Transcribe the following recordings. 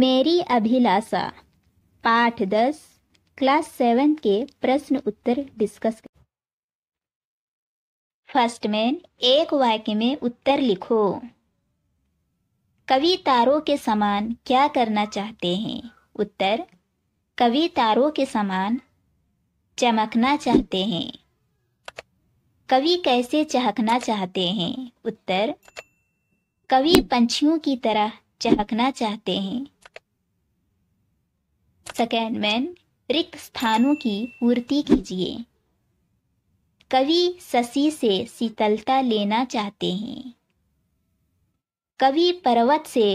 मेरी अभिलाषा पाठ दस क्लास सेवन के प्रश्न उत्तर डिस्कस कर फर्स्ट में एक वाक्य में उत्तर लिखो कवि तारों के समान क्या करना चाहते हैं उत्तर कवि तारों के समान चमकना चाहते हैं कवि कैसे चहकना चाहते हैं उत्तर कवि पंछियों की तरह चहकना चाहते हैं सेकेंड मैन रिक्त स्थानों की पूर्ति कीजिए कवि शशि से शीतलता लेना चाहते हैं कवि पर्वत से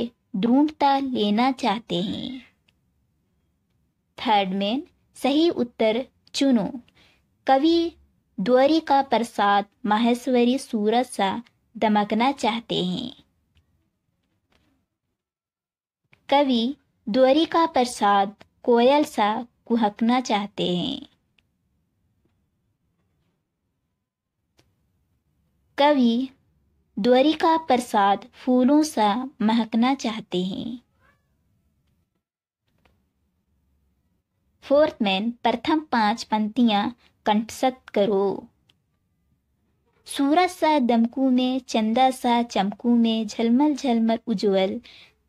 ध्रुवता लेना चाहते हैं थर्ड मैन सही उत्तर चुनो कवि द्वरी का प्रसाद माहेश्वरी सूरज सा दमकना चाहते हैं कवि द्वरी का प्रसाद कोयल सा कुहकना चाहते हैं कवि द्वरी का प्रसाद फूलों सा महकना चाहते हैं फोर्थ मैन प्रथम पांच पंक्तियां कंठसत करो सूरज सा दमकू में चंदा सा चमकू में झलमल झलमल उज्जवल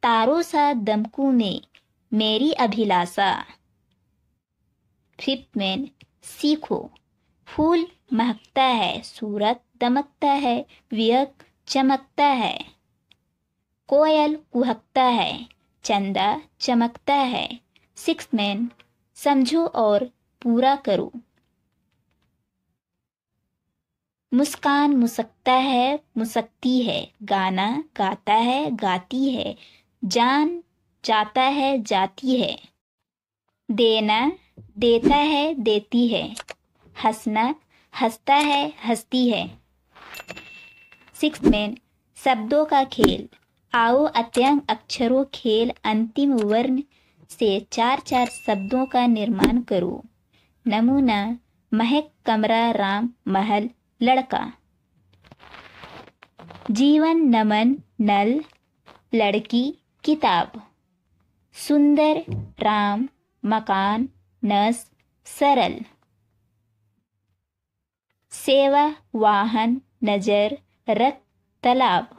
तारों सा दमकू में मेरी अभिलाषा फिफ्थ में सीखो फूल महकता है सूरत दमकता है व्यक चमकता है कोयल कुहकता है चंदा चमकता है सिक्स मैन समझो और पूरा करो मुस्कान मुसकता है मुसकती है गाना गाता है गाती है जान जाता है जाती है देना देता है देती है हंसना हंसता है हंसती है सिक्स में शब्दों का खेल आओ अत्यंग अक्षरों खेल अंतिम वर्ण से चार चार शब्दों का निर्माण करो नमूना महक कमरा राम महल लड़का जीवन नमन नल लड़की किताब सुंदर राम मकान नस सरल सेवा वाहन नजर रथ तालाब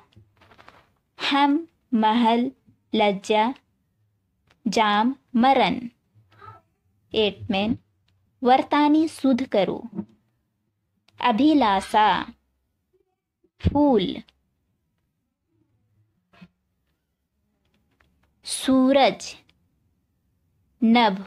हम महल लज्जा जाम मरन एटमेन वर्तानी सुध करो अभिलाषा फूल सूरज नभ